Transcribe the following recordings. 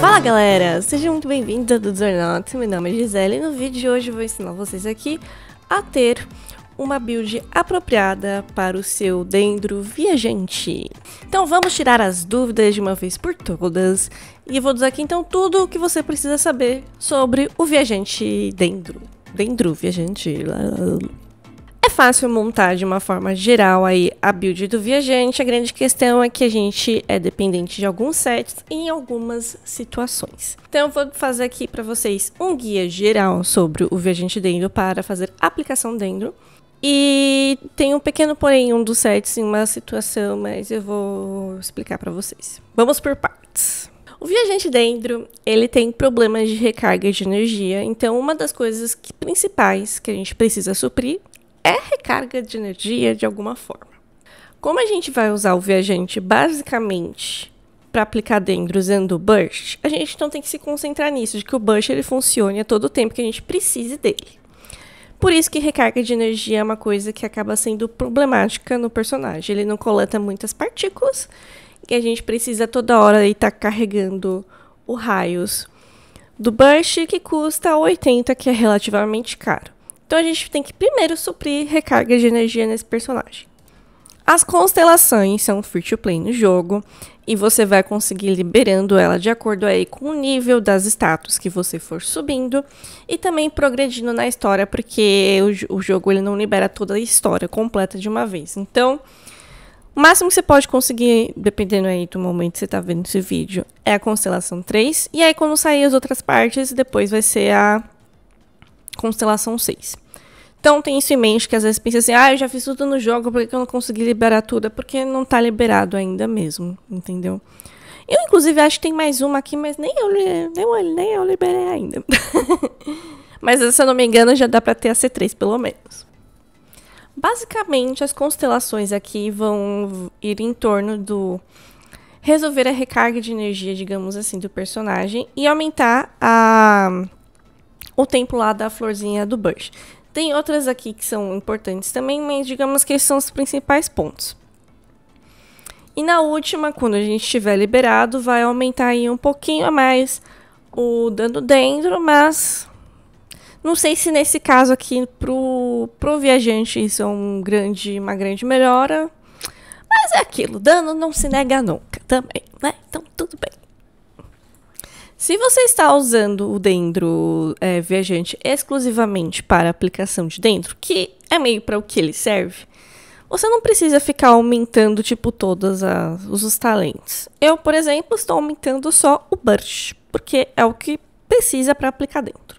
Fala galera, sejam muito bem-vindos a Dudes meu nome é Gisele e no vídeo de hoje eu vou ensinar vocês aqui a ter uma build apropriada para o seu dendro viajante. Então vamos tirar as dúvidas de uma vez por todas e eu vou dizer aqui então tudo o que você precisa saber sobre o viajante dendro. Dendro, viajante... Lá, lá, lá fácil montar de uma forma geral aí a build do viajante. A grande questão é que a gente é dependente de alguns sets em algumas situações. Então vou fazer aqui para vocês um guia geral sobre o viajante dentro para fazer aplicação dentro. E tem um pequeno porém um dos sets em uma situação, mas eu vou explicar para vocês. Vamos por partes. O viajante dentro, ele tem problemas de recarga de energia, então uma das coisas que, principais que a gente precisa suprir é recarga de energia de alguma forma. Como a gente vai usar o viajante basicamente para aplicar dentro usando o burst, a gente então tem que se concentrar nisso, de que o burst ele funcione a todo o tempo que a gente precise dele. Por isso que recarga de energia é uma coisa que acaba sendo problemática no personagem. Ele não coleta muitas partículas e a gente precisa toda hora estar tá carregando o raios do burst, que custa 80, que é relativamente caro. Então a gente tem que primeiro suprir recarga de energia nesse personagem. As constelações são free to play no jogo e você vai conseguir liberando ela de acordo aí com o nível das status que você for subindo e também progredindo na história, porque o, o jogo ele não libera toda a história completa de uma vez. Então, o máximo que você pode conseguir, dependendo aí do momento que você está vendo esse vídeo, é a constelação 3 e aí quando sair as outras partes, depois vai ser a constelação 6. Então tem isso em mente que às vezes pensa assim, ah, eu já fiz tudo no jogo, por que eu não consegui liberar tudo? É porque não está liberado ainda mesmo, entendeu? Eu, inclusive, acho que tem mais uma aqui, mas nem eu, nem eu, nem eu liberei ainda. mas se eu não me engano, já dá para ter a C3, pelo menos. Basicamente, as constelações aqui vão ir em torno do resolver a recarga de energia, digamos assim, do personagem e aumentar a o tempo lá da florzinha do Bush. Tem outras aqui que são importantes também, mas digamos que esses são os principais pontos. E na última, quando a gente estiver liberado, vai aumentar aí um pouquinho a mais o dano dentro, mas não sei se nesse caso aqui pro, pro viajante isso é um grande, uma grande melhora. Mas é aquilo, dano não se nega nunca também, né? Então tudo bem. Se você está usando o Dendro é, Viajante exclusivamente para aplicação de dentro, que é meio para o que ele serve, você não precisa ficar aumentando, tipo, todos os talentos. Eu, por exemplo, estou aumentando só o Burst, porque é o que precisa para aplicar dentro.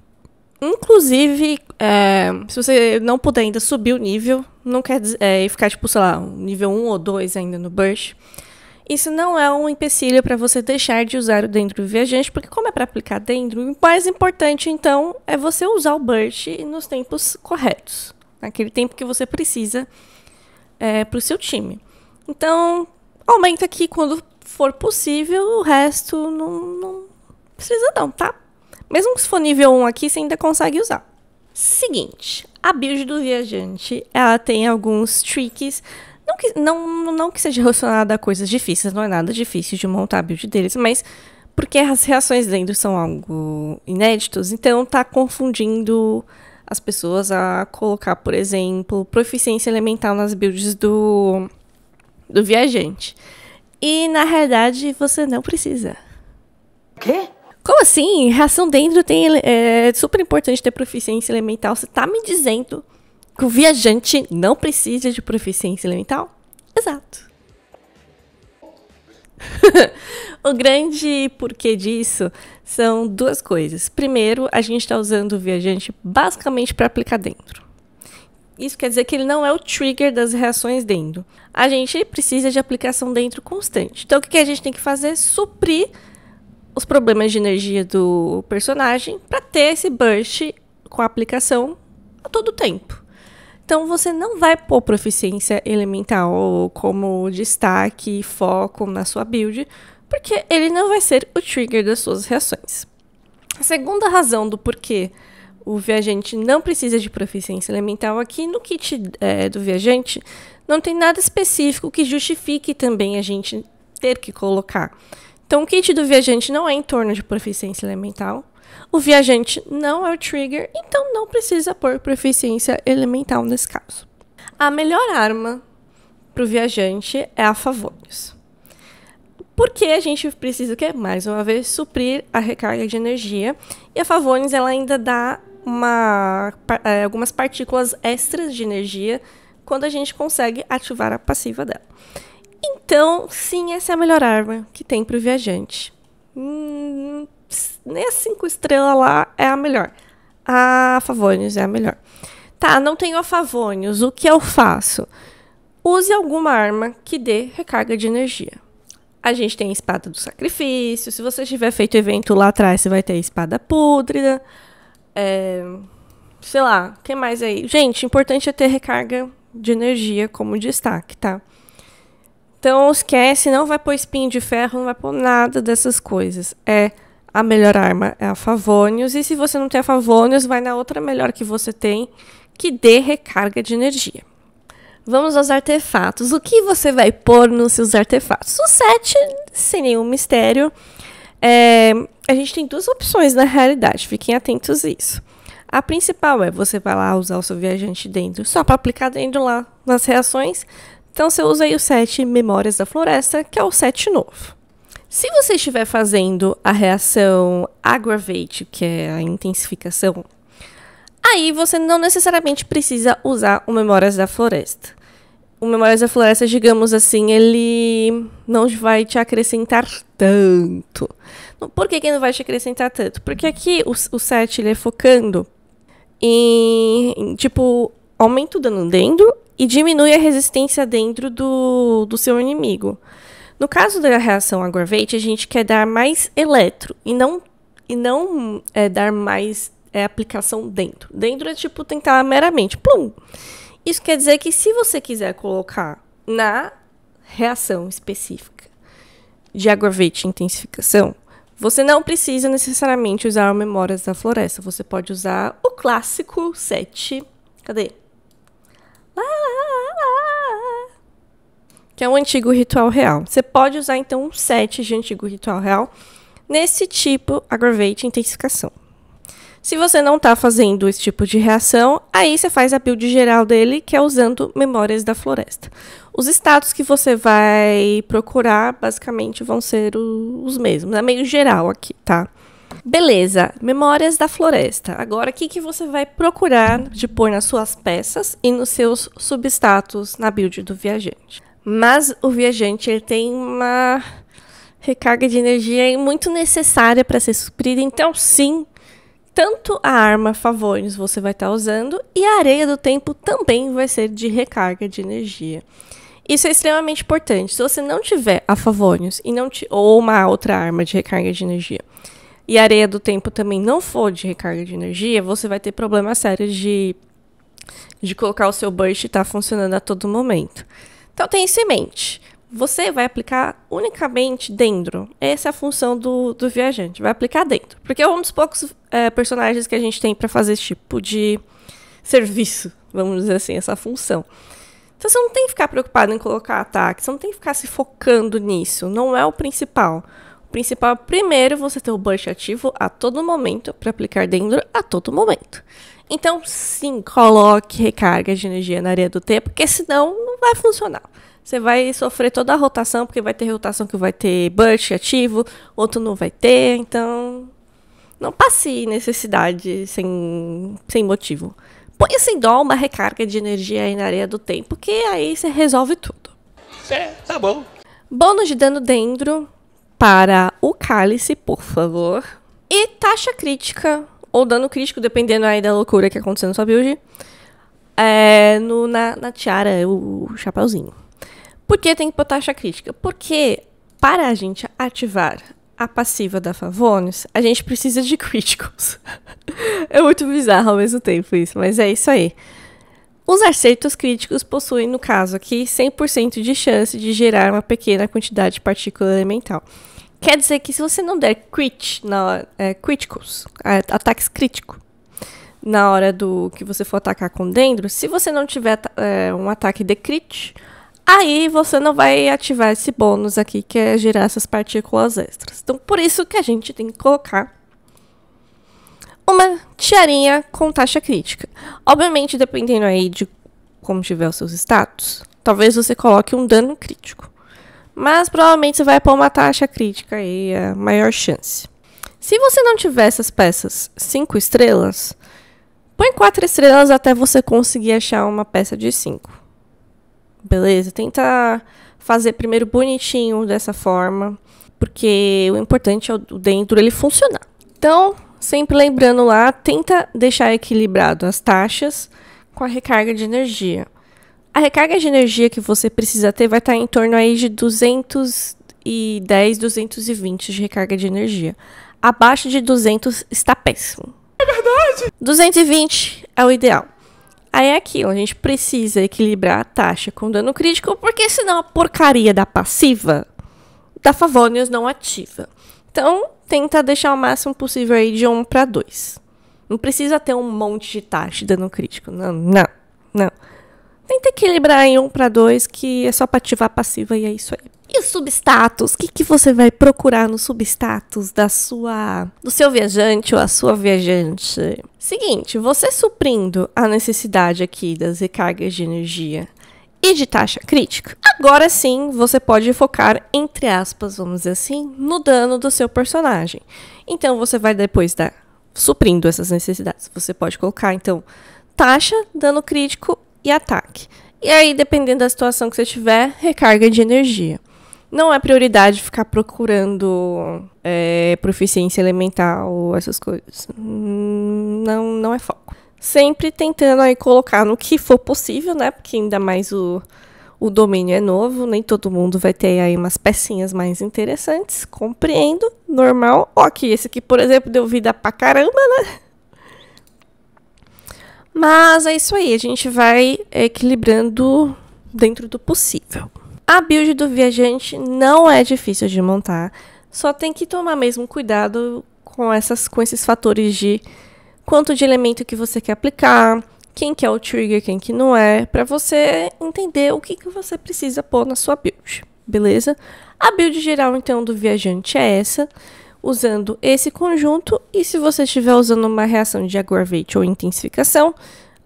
Inclusive, é, se você não puder ainda subir o nível, não quer dizer, é, ficar, tipo, sei lá, nível 1 ou 2 ainda no Burst, isso não é um empecilho para você deixar de usar o Dendro Viajante, porque como é para aplicar Dendro, o mais importante então é você usar o Burst nos tempos corretos, naquele tempo que você precisa é, para o seu time. Então, aumenta aqui quando for possível, o resto não, não precisa não, tá? Mesmo que se for nível 1 aqui, você ainda consegue usar. Seguinte, a build do viajante, ela tem alguns tricks não que, não, não que seja relacionada a coisas difíceis, não é nada difícil de montar a build deles, mas porque as reações dentro são algo inéditos, então tá confundindo as pessoas a colocar, por exemplo, proficiência elemental nas builds do, do viajante. E na realidade você não precisa. Quê? Como assim? Reação dentro tem. É super importante ter proficiência elemental. Você tá me dizendo que o viajante não precisa de proficiência elemental? Exato. o grande porquê disso são duas coisas. Primeiro, a gente está usando o viajante basicamente para aplicar dentro. Isso quer dizer que ele não é o trigger das reações dentro. A gente precisa de aplicação dentro constante. Então, o que a gente tem que fazer? Suprir os problemas de energia do personagem para ter esse burst com a aplicação a todo tempo. Então você não vai pôr proficiência elemental como destaque, foco na sua build, porque ele não vai ser o trigger das suas reações. A segunda razão do porquê o viajante não precisa de proficiência elemental aqui no kit é, do viajante não tem nada específico que justifique também a gente ter que colocar. Então, o kit do viajante não é em torno de proficiência elemental. O viajante não é o trigger, então não precisa pôr proficiência elemental nesse caso. A melhor arma para o viajante é a Favonius. Porque a gente precisa, Mais uma vez, suprir a recarga de energia. E a Favonius ela ainda dá uma, é, algumas partículas extras de energia quando a gente consegue ativar a passiva dela. Então, sim, essa é a melhor arma que tem para o viajante. Hum, nem cinco estrelas lá é a melhor. A Favonius é a melhor. Tá, não tenho a Favonius. O que eu faço? Use alguma arma que dê recarga de energia. A gente tem a espada do sacrifício. Se você tiver feito evento lá atrás, você vai ter a espada pútrida. Né? É, sei lá, o que mais aí? Gente, importante é ter recarga de energia como destaque, tá? Então esquece, não vai pôr espinho de ferro, não vai pôr nada dessas coisas. É a melhor arma é a Favonius e se você não tem a Favonius, vai na outra melhor que você tem, que dê recarga de energia. Vamos aos artefatos. O que você vai pôr nos seus artefatos? O 7, sem nenhum mistério. É, a gente tem duas opções na realidade, fiquem atentos a isso. A principal é você vai lá usar o seu viajante dentro, só para aplicar dentro lá nas reações. Então, se eu usei o 7 Memórias da Floresta, que é o 7 novo. Se você estiver fazendo a reação aggravate, que é a intensificação, aí você não necessariamente precisa usar o Memórias da Floresta. O Memórias da Floresta, digamos assim, ele não vai te acrescentar tanto. Por que, que não vai te acrescentar tanto? Porque aqui o, o set ele é focando em, em tipo, aumenta o dano dentro e diminui a resistência dentro do, do seu inimigo. No caso da reação agravate, a gente quer dar mais eletro e não, e não é, dar mais é, aplicação dentro. Dentro é tipo tentar meramente, plum. Isso quer dizer que se você quiser colocar na reação específica de agravate intensificação, você não precisa necessariamente usar o Memórias da Floresta. Você pode usar o clássico 7. Cadê? Ah, que é um antigo ritual real. Você pode usar então um set de antigo ritual real nesse tipo aggravate intensificação. Se você não está fazendo esse tipo de reação, aí você faz a build geral dele, que é usando memórias da floresta. Os status que você vai procurar, basicamente, vão ser os mesmos. É meio geral aqui, tá? Beleza, memórias da floresta. Agora, o que, que você vai procurar de pôr nas suas peças e nos seus substatus na build do viajante? Mas o viajante ele tem uma recarga de energia muito necessária para ser suprida. Então, sim, tanto a arma Favonius você vai estar tá usando e a areia do tempo também vai ser de recarga de energia. Isso é extremamente importante. Se você não tiver a Favonius e não ou uma outra arma de recarga de energia e a areia do tempo também não for de recarga de energia, você vai ter problemas sérios de de colocar o seu burst e estar tá funcionando a todo momento. Então tem isso em mente. Você vai aplicar unicamente dentro. Essa é a função do, do viajante, vai aplicar dentro. Porque é um dos poucos é, personagens que a gente tem para fazer esse tipo de serviço, vamos dizer assim, essa função. Então você não tem que ficar preocupado em colocar ataque, você não tem que ficar se focando nisso, não é o principal principal, primeiro, você ter o Burst ativo a todo momento para aplicar dentro a todo momento. Então, sim, coloque recarga de energia na areia do tempo, porque senão não vai funcionar. Você vai sofrer toda a rotação, porque vai ter rotação que vai ter burst ativo, outro não vai ter, então não passe necessidade sem, sem motivo. Põe sem assim, dó uma recarga de energia aí na areia do tempo, que aí você resolve tudo. É, tá bom. Bônus de dano dentro para o cálice, por favor. E taxa crítica, ou dano crítico, dependendo aí da loucura que aconteceu na sua build, é, no, na, na tiara, o, o chapéuzinho. Por que tem que botar taxa crítica? Porque para a gente ativar a passiva da Favones, a gente precisa de críticos. é muito bizarro ao mesmo tempo isso, mas é isso aí. Os acertos críticos possuem, no caso aqui, 100% de chance de gerar uma pequena quantidade de partícula elemental. Quer dizer que se você não der crit na é, criticals, ataques crítico, na hora do que você for atacar com dendro, se você não tiver é, um ataque de crit, aí você não vai ativar esse bônus aqui, que é gerar essas partículas extras. Então, por isso que a gente tem que colocar uma tiarinha com taxa crítica. Obviamente, dependendo aí de como tiver os seus status, talvez você coloque um dano crítico. Mas provavelmente você vai pôr uma taxa crítica aí, a maior chance. Se você não tiver essas peças 5 estrelas, põe 4 estrelas até você conseguir achar uma peça de 5. Beleza? Tenta fazer primeiro bonitinho dessa forma, porque o importante é o dentro ele funcionar. Então, sempre lembrando lá, tenta deixar equilibrado as taxas com a recarga de energia. A recarga de energia que você precisa ter vai estar tá em torno aí de 210, 220 de recarga de energia. Abaixo de 200 está péssimo. É verdade! 220 é o ideal. Aí é aquilo, a gente precisa equilibrar a taxa com dano crítico, porque senão a porcaria da passiva da Favonius não ativa. Então, tenta deixar o máximo possível aí de 1 para 2. Não precisa ter um monte de taxa de dano crítico. Não, não, não. Tenta equilibrar em 1 um para 2, que é só para ativar a passiva e é isso aí. E o substatus? O que, que você vai procurar no substatus da sua, do seu viajante ou a sua viajante? Seguinte, você suprindo a necessidade aqui das recargas de energia e de taxa crítica, agora sim você pode focar, entre aspas, vamos dizer assim, no dano do seu personagem. Então você vai depois da suprindo essas necessidades. Você pode colocar, então, taxa, dano crítico e ataque. E aí, dependendo da situação que você tiver, recarga de energia. Não é prioridade ficar procurando é, proficiência elementar ou essas coisas. Hum, não, não é foco. Sempre tentando aí colocar no que for possível, né? Porque ainda mais o, o domínio é novo, nem todo mundo vai ter aí umas pecinhas mais interessantes, compreendo, normal. Ó, aqui, esse aqui, por exemplo, deu vida pra caramba, né? Mas é isso aí, a gente vai equilibrando dentro do possível. A build do viajante não é difícil de montar, só tem que tomar mesmo cuidado com, essas, com esses fatores de quanto de elemento que você quer aplicar, quem que é o trigger, quem que não é, para você entender o que, que você precisa pôr na sua build, beleza? A build geral, então, do viajante é essa usando esse conjunto, e se você estiver usando uma reação de aggravate ou intensificação,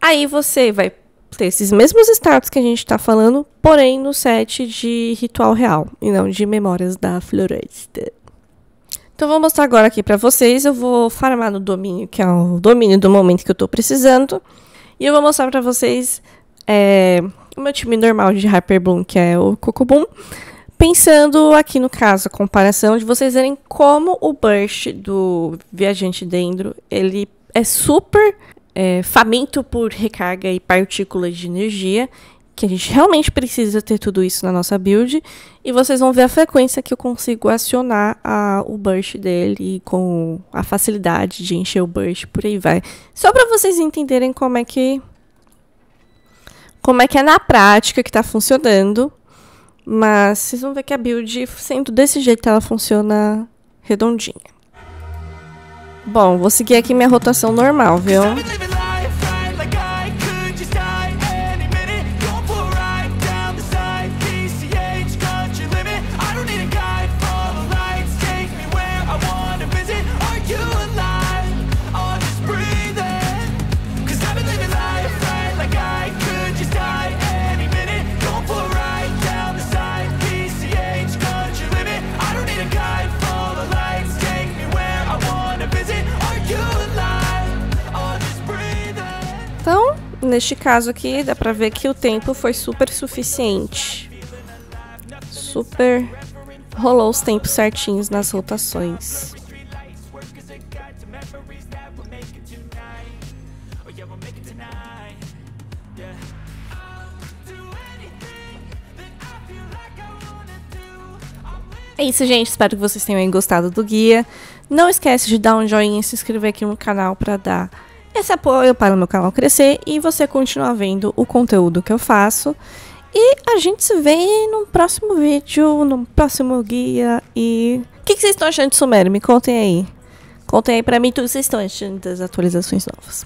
aí você vai ter esses mesmos status que a gente está falando, porém no set de ritual real, e não de memórias da floresta. Então vou mostrar agora aqui para vocês, eu vou farmar no domínio, que é o domínio do momento que eu estou precisando, e eu vou mostrar para vocês é, o meu time normal de Hyper Bloom, que é o Cocoboom, Pensando aqui no caso, a comparação de vocês verem como o Burst do Viajante Dendro, ele é super é, faminto por recarga e partículas de energia, que a gente realmente precisa ter tudo isso na nossa build, e vocês vão ver a frequência que eu consigo acionar a, o Burst dele com a facilidade de encher o Burst, por aí vai. Só para vocês entenderem como é que... Como é que é na prática que está funcionando mas vocês vão ver que a build, sendo desse jeito, ela funciona redondinha. Bom, vou seguir aqui minha rotação normal, viu? neste caso aqui, dá pra ver que o tempo foi super suficiente. Super rolou os tempos certinhos nas rotações. É isso, gente. Espero que vocês tenham gostado do guia. Não esquece de dar um joinha e se inscrever aqui no canal para dar esse apoio é para o meu canal crescer e você continuar vendo o conteúdo que eu faço. E a gente se vê no próximo vídeo, no próximo guia e... O que, que, vocês estão achando de Sumério? Me contem aí. Contem aí pra mim tudo que vocês estão achando das atualizações novas.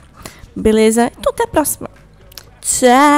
Beleza? Então até a próxima. Tchau!